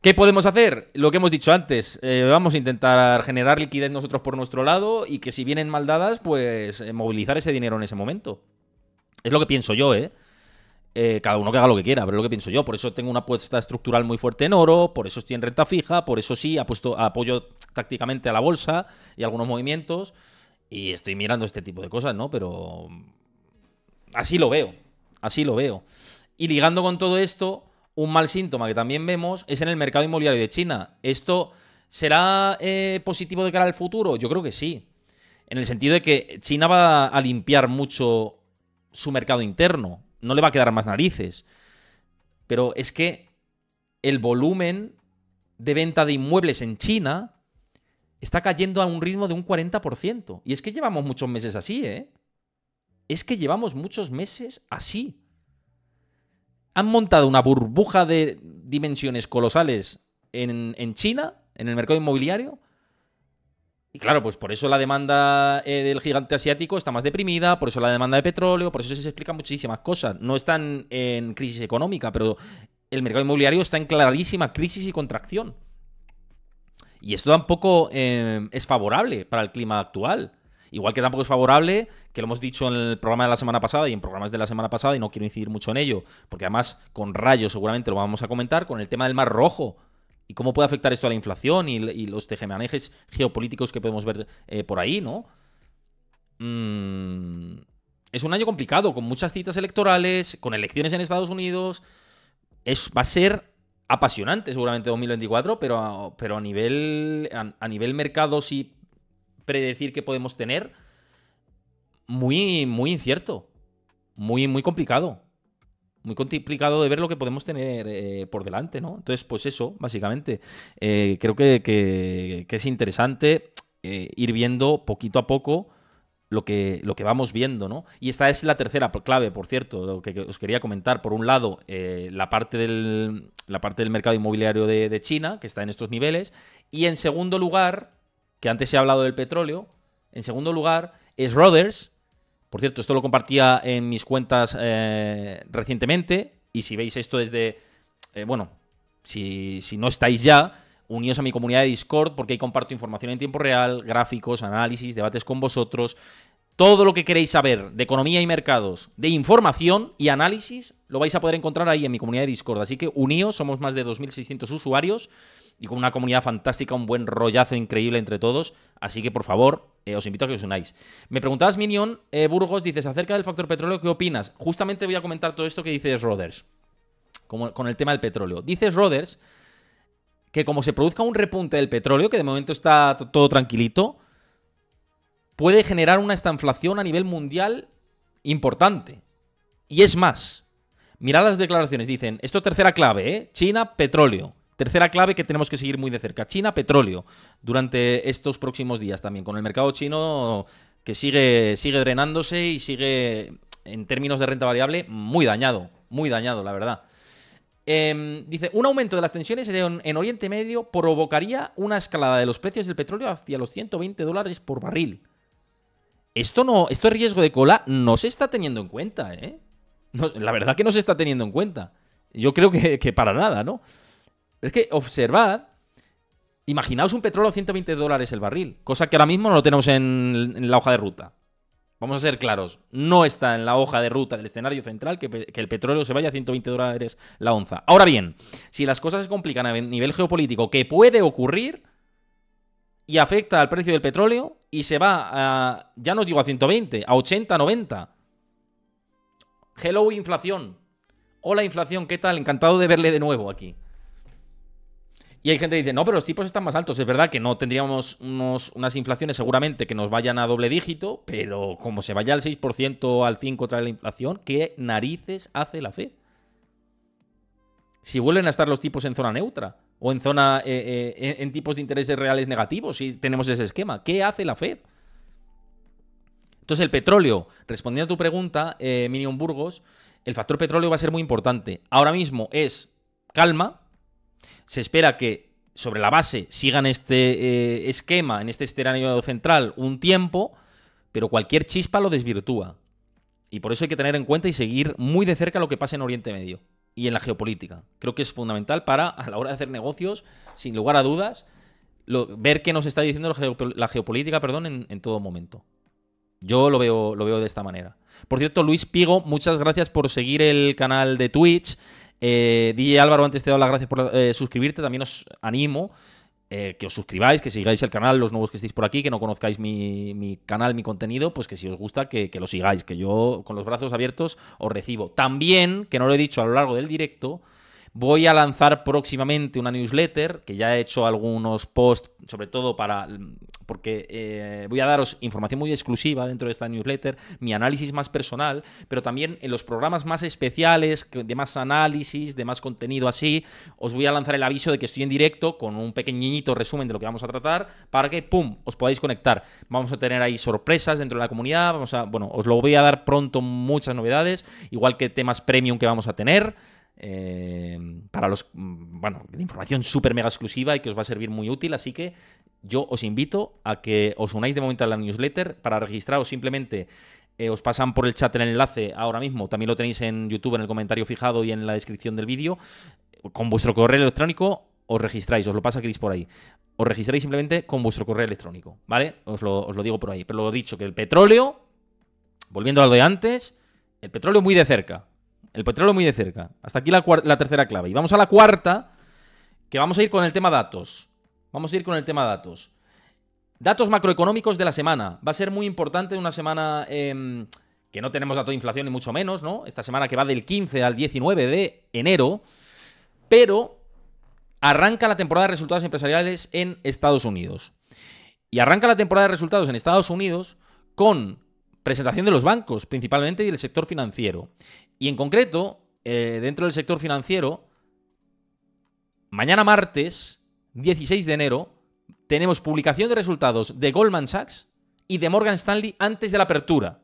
¿qué podemos hacer? Lo que hemos dicho antes. Eh, vamos a intentar generar liquidez nosotros por nuestro lado y que si vienen maldadas, pues eh, movilizar ese dinero en ese momento. Es lo que pienso yo, ¿eh? Eh, cada uno que haga lo que quiera, pero es lo que pienso yo. Por eso tengo una apuesta estructural muy fuerte en oro, por eso estoy en renta fija, por eso sí puesto apoyo tácticamente a la bolsa y algunos movimientos. Y estoy mirando este tipo de cosas, ¿no? Pero así lo veo, así lo veo. Y ligando con todo esto, un mal síntoma que también vemos es en el mercado inmobiliario de China. ¿Esto será eh, positivo de cara al futuro? Yo creo que sí. En el sentido de que China va a limpiar mucho su mercado interno no le va a quedar más narices. Pero es que el volumen de venta de inmuebles en China está cayendo a un ritmo de un 40%. Y es que llevamos muchos meses así, ¿eh? Es que llevamos muchos meses así. Han montado una burbuja de dimensiones colosales en, en China, en el mercado inmobiliario, y claro, pues por eso la demanda eh, del gigante asiático está más deprimida, por eso la demanda de petróleo, por eso se explican muchísimas cosas. No están en crisis económica, pero el mercado inmobiliario está en clarísima crisis y contracción. Y esto tampoco eh, es favorable para el clima actual. Igual que tampoco es favorable, que lo hemos dicho en el programa de la semana pasada y en programas de la semana pasada, y no quiero incidir mucho en ello, porque además con Rayo seguramente lo vamos a comentar, con el tema del Mar Rojo y cómo puede afectar esto a la inflación y, los tejemanejes geopolíticos que podemos ver eh, por ahí, ¿no? Mm, es un año complicado, con muchas citas electorales, con elecciones en Estados Unidos. Es, va a ser apasionante seguramente 2024, pero a, pero a nivel, a, nivel mercado sí predecir que podemos tener, muy, muy incierto, muy, muy complicado muy complicado de ver lo que podemos tener eh, por delante, ¿no? Entonces, pues eso, básicamente. Eh, creo que, es interesante eh, ir viendo poquito a poco lo que, lo que vamos viendo, ¿no? Y esta es la tercera clave, por cierto, lo que, os quería comentar. Por un lado, la, parte del, la parte del mercado inmobiliario de, China, que está en estos niveles. Y en segundo lugar, que antes he hablado del petróleo, en segundo lugar es Rodgers, por cierto, esto lo compartía en mis cuentas eh, recientemente y si veis esto desde, eh, bueno, si, si no estáis ya, uníos a mi comunidad de Discord porque ahí comparto información en tiempo real, gráficos, análisis, debates con vosotros. Todo lo que queréis saber de economía y mercados, de información y análisis, lo vais a poder encontrar ahí en mi comunidad de Discord. Así que uníos, somos más de 2.600 usuarios y con una comunidad fantástica, un buen rollazo increíble entre todos. Así que por favor, eh, os invito a que os unáis. Me preguntabas, Minion eh, Burgos, dices acerca del factor petróleo, ¿qué opinas? Justamente voy a comentar todo esto que dice Roders, como, con el tema del petróleo. Dices Roders que como se produzca un repunte del petróleo, que de momento está todo tranquilito, puede generar una estanflación a nivel mundial importante. Y es más, mirad las declaraciones, dicen, esto tercera clave, ¿eh? China, petróleo. Tercera clave que tenemos que seguir muy de cerca. China, petróleo. Durante estos próximos días también, con el mercado chino que sigue, sigue drenándose y sigue, en términos de renta variable, muy dañado. Muy dañado, la verdad. Em, dice, un aumento de las tensiones en, Oriente Medio provocaría una escalada de los precios del petróleo hacia los 120 dólares por barril. Esto no, esto es riesgo de cola, no se está teniendo en cuenta, ¿eh? la verdad que no se está teniendo en cuenta. Yo creo que para nada, ¿no? Es que observad, imaginaos un petróleo a 120 dólares el barril, cosa que ahora mismo no lo tenemos en, la hoja de ruta. Vamos a ser claros, no está en la hoja de ruta del escenario central que, el petróleo se vaya a 120 dólares la onza. Ahora bien, si las cosas se complican a nivel geopolítico, que puede ocurrir, y afecta al precio del petróleo y se va a, ya no digo a 120, a 80, 90. Hello inflación. Hola inflación, ¿qué tal? Encantado de verle de nuevo aquí. Y hay gente que dice, no, pero los tipos están más altos. Es verdad que no tendríamos unas inflaciones seguramente que nos vayan a doble dígito, pero como se vaya al 6% al 5% tras la inflación, ¿qué narices hace la FED? Si vuelven a estar los tipos en zona neutra o en zona eh, eh, en, tipos de intereses reales negativos, si tenemos ese esquema, ¿qué hace la Fed? Entonces, el petróleo, respondiendo a tu pregunta, eh, Minion Burgos, el factor petróleo va a ser muy importante. Ahora mismo es calma, se espera que sobre la base sigan este eh, esquema, en este escenario central, un tiempo, pero cualquier chispa lo desvirtúa. Y por eso hay que tener en cuenta y seguir muy de cerca lo que pasa en Oriente Medio y en la geopolítica. Creo que es fundamental para, a la hora de hacer negocios, sin lugar a dudas, ver qué nos está diciendo la, geopolítica perdón, en, en, todo momento. Yo lo veo, lo veo de esta manera. Por cierto, Luis Pigo, muchas gracias por seguir el canal de Twitch. Eh, DJ Álvaro, antes te he las gracias por eh, suscribirte. También os animo eh, que os suscribáis, que sigáis el canal, los nuevos que estéis por aquí, que no conozcáis mi, canal, mi contenido, pues que si os gusta, que, que, lo sigáis, que yo con los brazos abiertos os recibo. También, que no lo he dicho a lo largo del directo, Voy a lanzar próximamente una newsletter, que ya he hecho algunos posts, sobre todo para. porque eh, voy a daros información muy exclusiva dentro de esta newsletter, mi análisis más personal, pero también en los programas más especiales, de más análisis, de más contenido así, os voy a lanzar el aviso de que estoy en directo con un pequeñito resumen de lo que vamos a tratar, para que, ¡pum!, os podáis conectar. Vamos a tener ahí sorpresas dentro de la comunidad, vamos a. bueno, os lo voy a dar pronto muchas novedades, igual que temas premium que vamos a tener. Eh, para los, bueno, de información súper mega exclusiva y que os va a servir muy útil. Así que yo os invito a que os unáis de momento a la newsletter. Para registraros simplemente eh, os pasan por el chat el enlace ahora mismo. También lo tenéis en YouTube, en el comentario fijado y en la descripción del vídeo. Con vuestro correo electrónico os registráis, os lo pasa Cris por ahí. Os registráis simplemente con vuestro correo electrónico, ¿vale? Os lo, os lo digo por ahí. Pero lo dicho, que el petróleo, volviendo a lo de antes, el petróleo muy de cerca el petróleo muy de cerca. Hasta aquí la, tercera clave. Y vamos a la cuarta, que vamos a ir con el tema datos. Vamos a ir con el tema datos. Datos macroeconómicos de la semana. Va a ser muy importante una semana em, que no tenemos dato de inflación ni mucho menos, ¿no? Esta semana que va del 15 al 19 de enero. Pero arranca la temporada de resultados empresariales en Estados Unidos. Y arranca la temporada de resultados en Estados Unidos con Presentación de los bancos, principalmente, y del sector financiero. Y en concreto, eh, dentro del sector financiero, mañana martes, 16 de enero, tenemos publicación de resultados de Goldman Sachs y de Morgan Stanley antes de la apertura.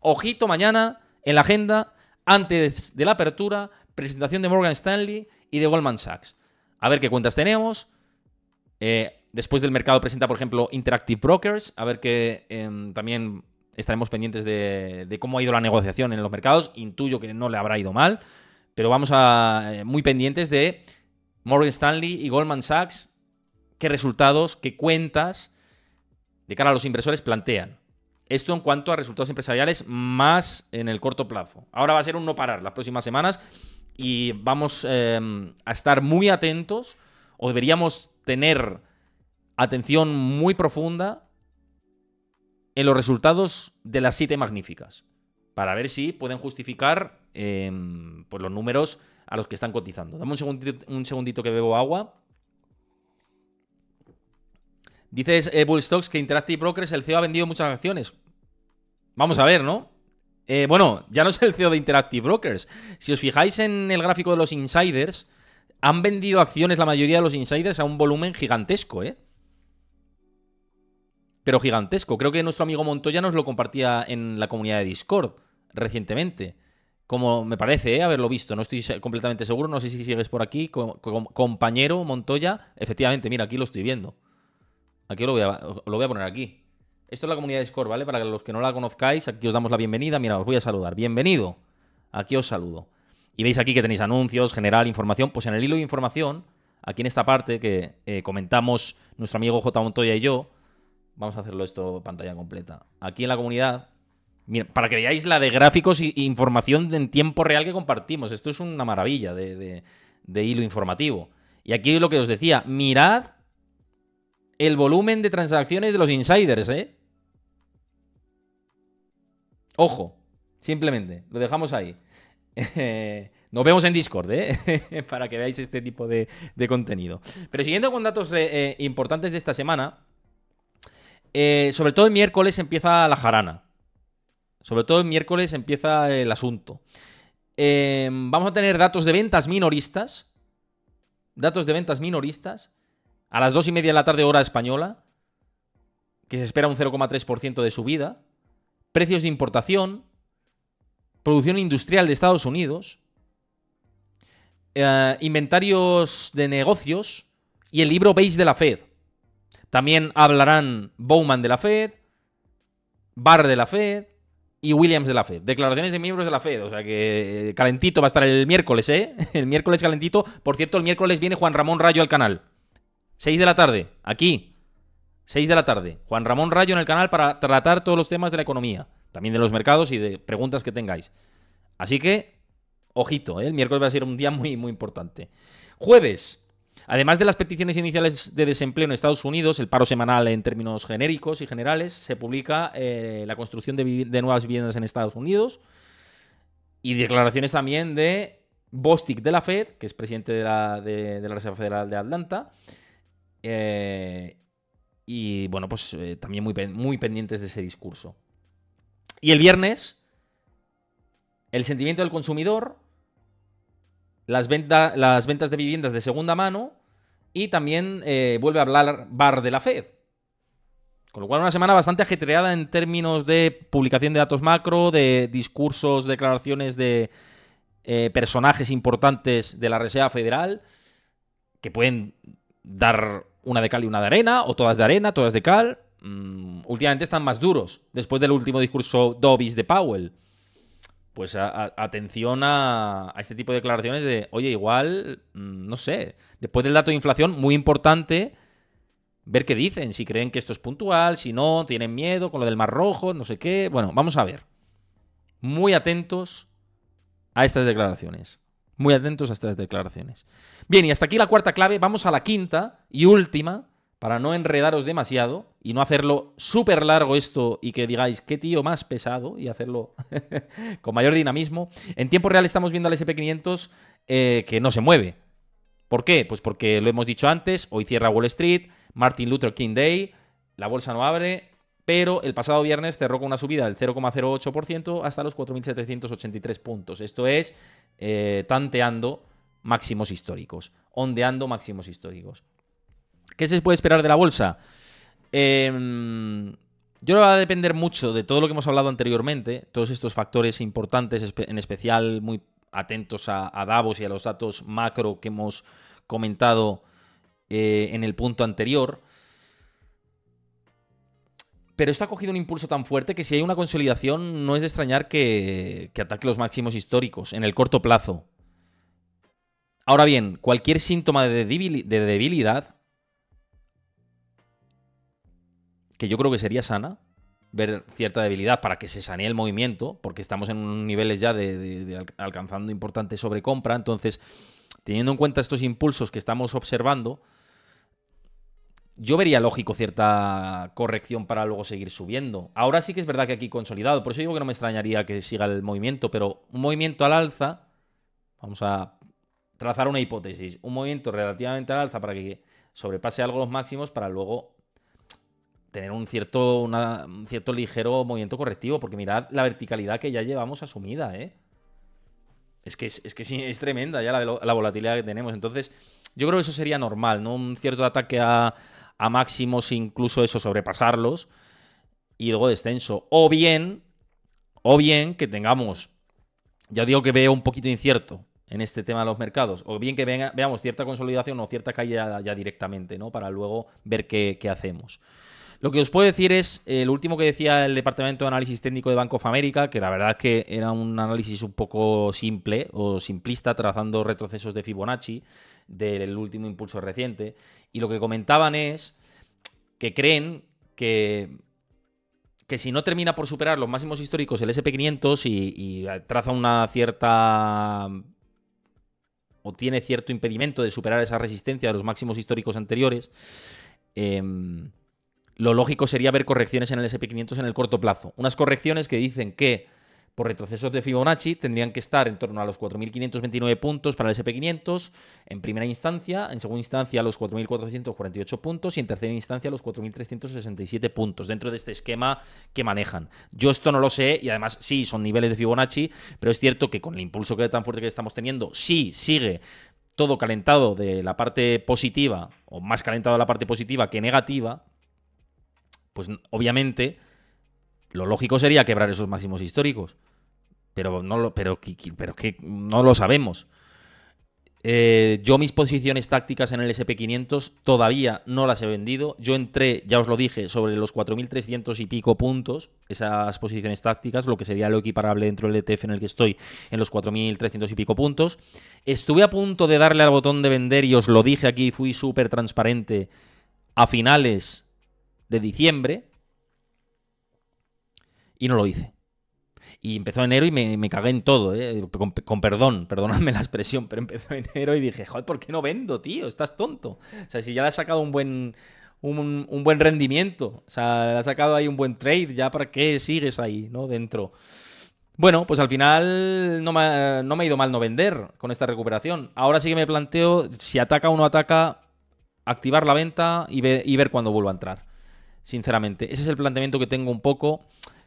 Ojito mañana en la agenda, antes de la apertura, presentación de Morgan Stanley y de Goldman Sachs. A ver qué cuentas tenemos. Eh, después del mercado presenta, por ejemplo, Interactive Brokers. A ver qué em, también estaremos pendientes de, cómo ha ido la negociación en los mercados. Intuyo que no le habrá ido mal, pero vamos a eh, muy pendientes de Morgan Stanley y Goldman Sachs, qué resultados, qué cuentas de cara a los inversores plantean. Esto en cuanto a resultados empresariales más en el corto plazo. Ahora va a ser un no parar las próximas semanas y vamos em, a estar muy atentos o deberíamos tener atención muy profunda en los resultados de las siete magníficas, para ver si pueden justificar em, pues los números a los que están cotizando. Dame un segundito, que bebo agua. Dices eh, Bullstocks que Interactive Brokers, el CEO ha vendido muchas acciones. Vamos a ver, ¿no? Eh, bueno, ya no es el CEO de Interactive Brokers. Si os fijáis en el gráfico de los insiders, han vendido acciones la mayoría de los insiders a un volumen gigantesco, ¿eh? pero gigantesco. Creo que nuestro amigo Montoya nos lo compartía en la comunidad de Discord recientemente. Como me parece, ¿eh? haberlo visto, no estoy completamente seguro, no sé si sigues por aquí, compañero Montoya, efectivamente, mira, aquí lo estoy viendo. Aquí lo voy, a, lo voy a poner aquí. Esto es la comunidad de Discord, ¿vale? Para los que no la conozcáis, aquí os damos la bienvenida. Mira, os voy a saludar. Bienvenido. Aquí os saludo. Y veis aquí que tenéis anuncios, general, información. Pues en el hilo de información, aquí en esta parte que eh, comentamos nuestro amigo J. Montoya y yo, Vamos a hacerlo esto pantalla completa. Aquí en la comunidad, para que veáis la de gráficos e información en tiempo real que compartimos. Esto es una maravilla de, hilo informativo. Y aquí lo que os decía, mirad el volumen de transacciones de los insiders, ¿eh? Ojo, simplemente, lo dejamos ahí. [laughs] Nos vemos en Discord, ¿eh? [laughs] Para que veáis este tipo de, contenido. Pero siguiendo con datos eh, eh, importantes de esta semana, eh, sobre todo el miércoles empieza la jarana. Sobre todo el miércoles empieza el asunto. Eh, vamos a tener datos de ventas minoristas. Datos de ventas minoristas. A las dos y media de la tarde, hora española. Que se espera un 0,3% de subida. Precios de importación. Producción industrial de Estados Unidos. Eh, inventarios de negocios. Y el libro Base de la Fed también hablarán Bowman de la Fed, Barr de la Fed y Williams de la Fed. Declaraciones de miembros de la Fed. O sea que eh, calentito va a estar el miércoles, ¿eh? [laughs] El miércoles calentito. Por cierto, el miércoles viene Juan Ramón Rayo al canal. Seis de la tarde, aquí. Seis de la tarde. Juan Ramón Rayo en el canal para tratar todos los temas de la economía. También de los mercados y de preguntas que tengáis. Así que, ojito, ¿eh? el miércoles va a ser un día muy, muy importante. Jueves, Además de las peticiones iniciales de desempleo en Estados Unidos, el paro semanal en términos genéricos y generales, se publica eh, la construcción de, nuevas viviendas en Estados Unidos y declaraciones también de Bostic de la Fed, que es presidente de la, Reserva Federal de Atlanta. Eh, y bueno, pues eh, también muy pendientes de ese discurso. Y el viernes, el sentimiento del consumidor las, las ventas de viviendas de segunda mano y también eh, vuelve a hablar Bar de la Fed. Con lo cual, una semana bastante ajetreada en términos de publicación de datos macro, de discursos, declaraciones de eh, personajes importantes de la Reserva Federal, que pueden dar una de cal y una de arena, o todas de arena, todas de cal. Mm, últimamente están más duros, después del último discurso Dovis de Powell pues atención a, a, este tipo de declaraciones de, oye, igual, mm, no sé, después del dato de inflación, muy importante ver qué dicen, si creen que esto es puntual, si no, tienen miedo con lo del Mar Rojo, no sé qué. Bueno, vamos a ver. Muy atentos a estas declaraciones. Muy atentos a estas declaraciones. Bien, y hasta aquí la cuarta clave, vamos a la quinta y última, para no enredaros demasiado y no hacerlo súper largo esto y que digáis qué tío más pesado y hacerlo [laughs] con mayor dinamismo. En tiempo real estamos viendo al SP500 eh, que no se mueve. ¿Por qué? Pues porque lo hemos dicho antes, hoy cierra Wall Street, Martin Luther King Day, la bolsa no abre, pero el pasado viernes cerró con una subida del 0,08% hasta los 4.783 puntos. Esto es eh, tanteando máximos históricos, ondeando máximos históricos. ¿Qué se puede esperar de la bolsa? Em, yo yo va a depender mucho de todo lo que hemos hablado anteriormente, todos estos factores importantes, en especial muy atentos a, Davos y a los datos macro que hemos comentado eh, en el punto anterior. Pero esto ha cogido un impulso tan fuerte que si hay una consolidación no es de extrañar que ataque los máximos históricos en el corto plazo. Ahora bien, cualquier síntoma de debilidad que yo creo que sería sana ver cierta debilidad para que se sanee el movimiento, porque estamos en unos niveles ya de, alcanzando importante sobrecompra, entonces teniendo en cuenta estos impulsos que estamos observando, yo vería lógico cierta corrección para luego seguir subiendo. Ahora sí que es verdad que aquí consolidado, por eso digo que no me extrañaría que siga el movimiento, pero un movimiento al alza, vamos a trazar una hipótesis, un movimiento relativamente al alza para que sobrepase algo los máximos para luego tener un cierto, un cierto ligero movimiento correctivo, porque mirad la verticalidad que ya llevamos asumida, ¿eh? Es que es, que sí, es tremenda ya la, volatilidad que tenemos. Entonces, yo creo que eso sería normal, ¿no? Un cierto ataque a, máximos, incluso eso, sobrepasarlos, y luego descenso. O bien, o bien que tengamos, ya digo que veo un poquito incierto en este tema de los mercados, o bien que venga, veamos cierta consolidación o cierta caída ya directamente, ¿no? Para luego ver qué, qué hacemos. Lo que os puedo decir es el eh, lo último que decía el Departamento de Análisis Técnico de Banco of America, que la verdad es que era un análisis un poco simple o simplista, trazando retrocesos de Fibonacci del último impulso reciente. Y lo que comentaban es que creen que, que si no termina por superar los máximos históricos el SP500 y, y traza una cierta o tiene cierto impedimento de superar esa resistencia de los máximos históricos anteriores, eh, lo lógico sería ver correcciones en el SP500 en el corto plazo. Unas correcciones que dicen que por retrocesos de Fibonacci tendrían que estar en torno a los 4.529 puntos para el SP500 en primera instancia, en segunda instancia los 4.448 puntos y en tercera instancia los 4.367 puntos dentro de este esquema que manejan. Yo esto no lo sé y además sí, son niveles de Fibonacci, pero es cierto que con el impulso que tan fuerte que estamos teniendo, sí sigue todo calentado de la parte positiva o más calentado de la parte positiva que negativa, pues obviamente, lo lógico sería quebrar esos máximos históricos. Pero no lo, pero, pero que no lo sabemos. Eh, yo mis posiciones tácticas en el SP500 todavía no las he vendido. Yo entré, ya os lo dije, sobre los 4.300 y pico puntos, esas posiciones tácticas, lo que sería lo equiparable dentro del ETF en el que estoy, en los 4.300 y pico puntos. Estuve a punto de darle al botón de vender y os lo dije aquí, fui súper transparente a finales de diciembre y no lo hice. Y empezó enero y me, me cagué en todo, ¿eh? con, perdón, perdóname la expresión, pero empezó [laughs] enero y dije, joder, ¿por qué no vendo, tío? Estás tonto. O sea, si ya le has sacado un buen, un, buen rendimiento, o sea, le has sacado ahí un buen trade, ¿ya para qué sigues ahí, ¿no? Dentro. Bueno, pues al final no me, ha ido mal no vender con esta recuperación. Ahora sí que me planteo si ataca o no ataca, activar la venta y, y ver cuándo vuelvo a entrar sinceramente. Ese es el planteamiento que tengo un poco.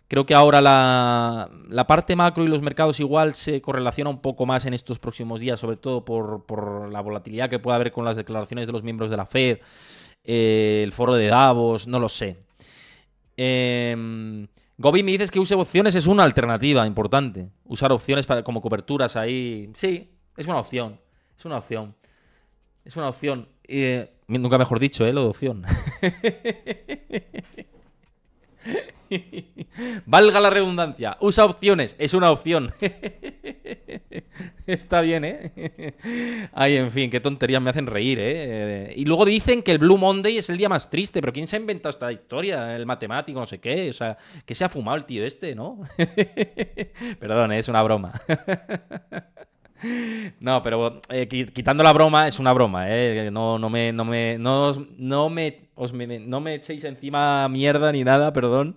Creo que ahora la, parte macro y los mercados igual se correlaciona un poco más en estos próximos días, sobre todo por, la volatilidad que puede haber con las declaraciones de los miembros de la Fed, eh, el foro de Davos, no lo sé. Eh, Gobi, me dices que use opciones es una alternativa importante. Usar opciones para, como coberturas ahí. Sí, es una opción. Es una opción. Es una opción. Eh, Nunca mejor dicho, ¿eh? La opción. [laughs] Valga la redundancia. Usa opciones. Es una opción. [laughs] Está bien, ¿eh? Ay, en fin, qué tonterías me hacen reír, ¿eh? Y luego dicen que el Blue Monday es el día más triste, pero ¿quién se ha inventado esta historia? El matemático, no sé qué. O sea, que se ha fumado el tío este, ¿no? [laughs] Perdón, ¿eh? es una broma. No, pero eh, quitando la broma, es una broma, eh, No, no me. No me. No, me, no me echéis encima mierda ni nada, perdón.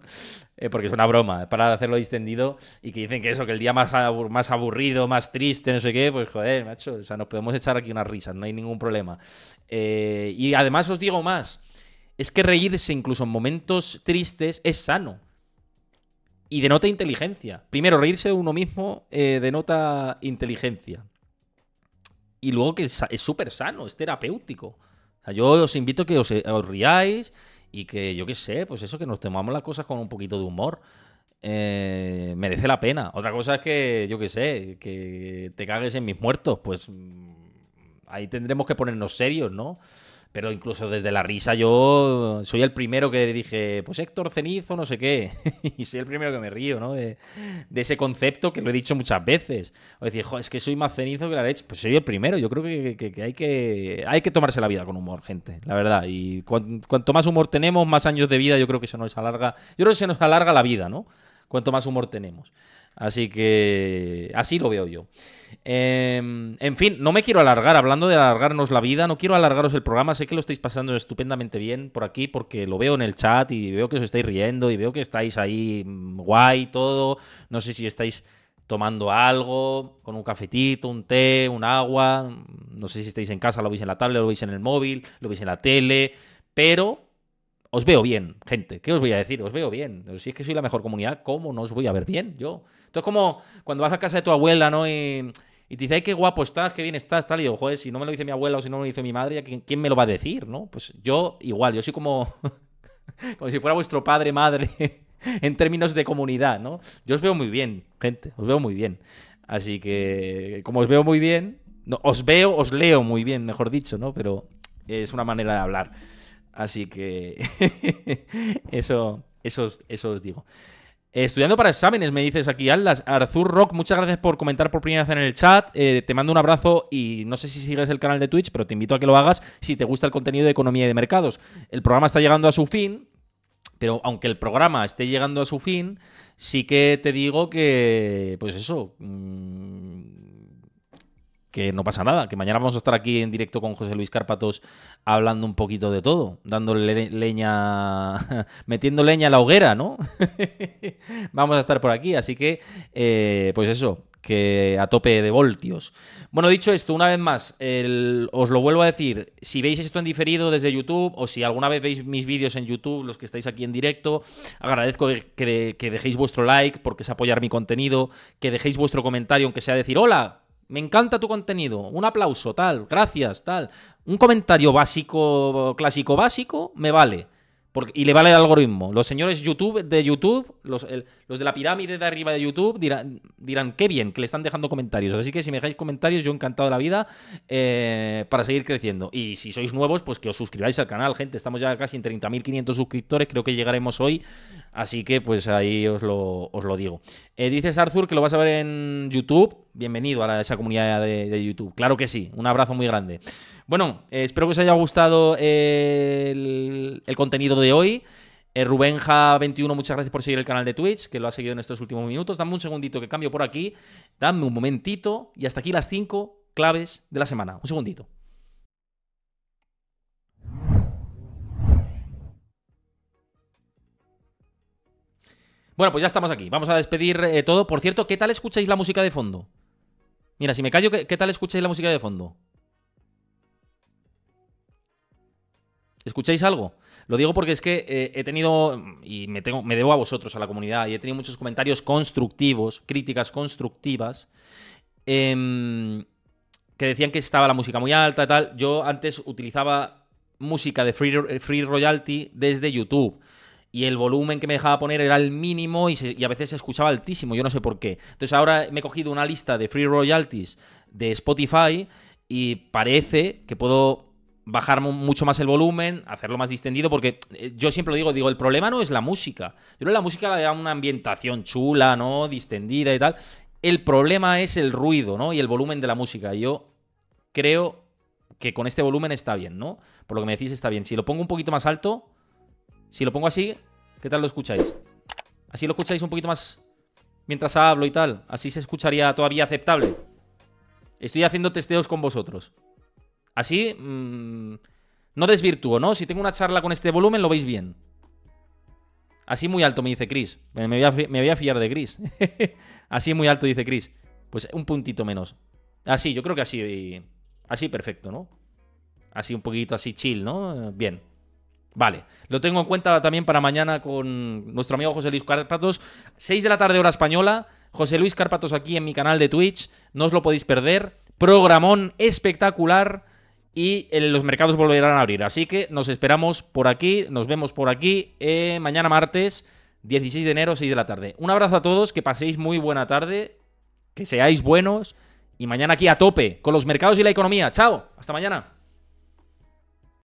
Eh, porque es una broma, para hacerlo distendido. Y que dicen que eso, que el día más, más aburrido, más triste, no sé qué, pues joder, macho. O sea, nos podemos echar aquí unas risas, no hay ningún problema. y además os digo más. Es que reírse incluso en momentos tristes es sano y denota inteligencia. Primero, reírse de uno mismo eh, denota inteligencia. Y luego que es súper sano, es terapéutico. yo os invito a que eh, os, riáis y que, yo qué sé, pues eso, que nos tomamos las cosas con un poquito de humor. Eh, merece la pena. Otra cosa es que, yo qué sé, que te cagues en mis muertos. Pues mm, ahí tendremos que ponernos serios, ¿no? Pero incluso desde la risa yo soy el primero que dije, pues Héctor Cenizo, no sé qué. [laughs] y soy el primero que me río, ¿no? De, ese concepto que lo he dicho muchas veces. O decir, es que soy más cenizo que la leche. Pues soy el primero. Yo creo que, hay, que hay que tomarse la vida con humor, gente. La verdad. Y cuanto más humor tenemos, más años de vida, yo creo que se nos alarga. Yo creo que se nos alarga la vida, ¿no? Cuanto más humor tenemos. Así que así lo veo yo. Em, en fin, no me quiero alargar, hablando de alargarnos la vida, no quiero alargaros el programa, sé que lo estáis pasando estupendamente bien por aquí porque lo veo en el chat y veo que os estáis riendo y veo que estáis ahí mm, guay todo, no sé si estáis tomando algo, con un cafetito, un té, un agua, no sé si estáis en casa, lo veis en la tablet, lo veis en el móvil, lo veis en la tele, pero os veo bien, gente. ¿Qué os voy a decir? Os veo bien. Si es que soy la mejor comunidad, ¿cómo no os voy a ver bien yo? Entonces, como cuando vas a casa de tu abuela, ¿no? Y, te dice, ay, qué guapo estás, qué bien estás, tal. Y digo, joder, si no me lo dice mi abuela o si no me lo dice mi madre, ¿quién me lo va a decir, no? Pues yo igual, yo soy como, [laughs] como si fuera vuestro padre, madre, [laughs] en términos de comunidad, ¿no? Yo os veo muy bien, gente, os veo muy bien. Así que, como os veo muy bien, os veo, os leo muy bien, mejor dicho, ¿no? Pero es una manera de hablar. Así que [laughs] eso, eso, eso os digo. Estudiando para exámenes, me dices aquí, Aldas. Arzur Rock, muchas gracias por comentar por primera vez en el chat. Eh, te mando un abrazo y no sé si sigues el canal de Twitch, pero te invito a que lo hagas si te gusta el contenido de economía y de mercados. El programa está llegando a su fin, pero aunque el programa esté llegando a su fin, sí que te digo que, pues eso, mm, que no pasa nada, que mañana vamos a estar aquí en directo con José Luis Cárpatos hablando un poquito de todo, dándole leña, [laughs] metiendo leña a la hoguera, ¿no? [laughs] vamos a estar por aquí, así que, eh, pues eso, que a tope de voltios. Bueno, dicho esto, una vez más, os lo vuelvo a decir, si veis esto en diferido desde YouTube o si alguna vez veis mis vídeos en YouTube, los que estáis aquí en directo, agradezco que, que dejéis vuestro like porque es apoyar mi contenido, que dejéis vuestro comentario, aunque sea decir, hola, me encanta tu contenido, un aplauso, tal, gracias, tal. Un comentario básico, clásico básico, me vale. y le vale el algoritmo. Los señores YouTube, de YouTube, los, el, los de la pirámide de arriba de YouTube dirán, dirán qué bien que le están dejando comentarios. Así que si me dejáis comentarios, yo encantado la vida eh, para seguir creciendo. Y si sois nuevos, pues que os suscribáis al canal, gente. Estamos ya casi en 30.500 suscriptores, creo que llegaremos hoy. Así que pues ahí os lo, os lo digo. Eh, dices, Arthur, que lo vas a ver en YouTube. Bienvenido a, esa comunidad de, YouTube. Claro que sí, un abrazo muy grande. Bueno, eh, espero que os haya gustado el, el contenido de hoy. Eh, Rubenja21, muchas gracias por seguir el canal de Twitch, que lo ha seguido en estos últimos minutos. Dame un segundito que cambio por aquí. Dame un momentito y hasta aquí las 5 claves de la semana. Un segundito. Bueno, pues ya estamos aquí. Vamos a despedir eh, todo. Por cierto, ¿qué tal escucháis la música de fondo? Mira, si me callo, qué tal escucháis la música de fondo? ¿Escucháis algo? Lo digo porque es que eh, he tenido, y me, tengo, me debo a vosotros, a la comunidad, y he tenido muchos comentarios constructivos, críticas constructivas, em, que decían que estaba la música muy alta y tal. Yo antes utilizaba música de Free, eh, Royalty desde YouTube y el volumen que me dejaba poner era el mínimo y, y, a veces se escuchaba altísimo, yo no sé por qué. Entonces ahora me he cogido una lista de free royalties de Spotify y parece que puedo bajar mucho más el volumen, hacerlo más distendido, porque eh, yo siempre lo digo, digo, el problema no es la música. Yo creo que la música le da una ambientación chula, ¿no? Distendida y tal. El problema es el ruido, ¿no? Y el volumen de la música. Yo creo que con este volumen está bien, ¿no? Por lo que me decís está bien. Si lo pongo un poquito más alto, si lo pongo así, ¿qué tal lo escucháis? Así lo escucháis un poquito más mientras hablo y tal. Así se escucharía todavía aceptable. Estoy haciendo testeos con vosotros. Así mm, no desvirtúo, ¿no? Si tengo una charla con este volumen, lo veis bien. Así muy alto, me dice Chris. Me voy a, me fiar de Chris. [laughs] así muy alto, dice Chris. Pues un puntito menos. Así, yo creo que así. Así perfecto, ¿no? Así un poquito así chill, ¿no? Bien. Vale, lo tengo en cuenta también para mañana con nuestro amigo José Luis Carpatos. 6 de la tarde hora española. José Luis Carpatos aquí en mi canal de Twitch. No os lo podéis perder. Programón espectacular y eh, los mercados volverán a abrir. Así que nos esperamos por aquí, nos vemos por aquí eh, mañana martes 16 de enero, 6 de la tarde. Un abrazo a todos, que paséis muy buena tarde, que seáis buenos y mañana aquí a tope con los mercados y la economía. Chao, hasta mañana.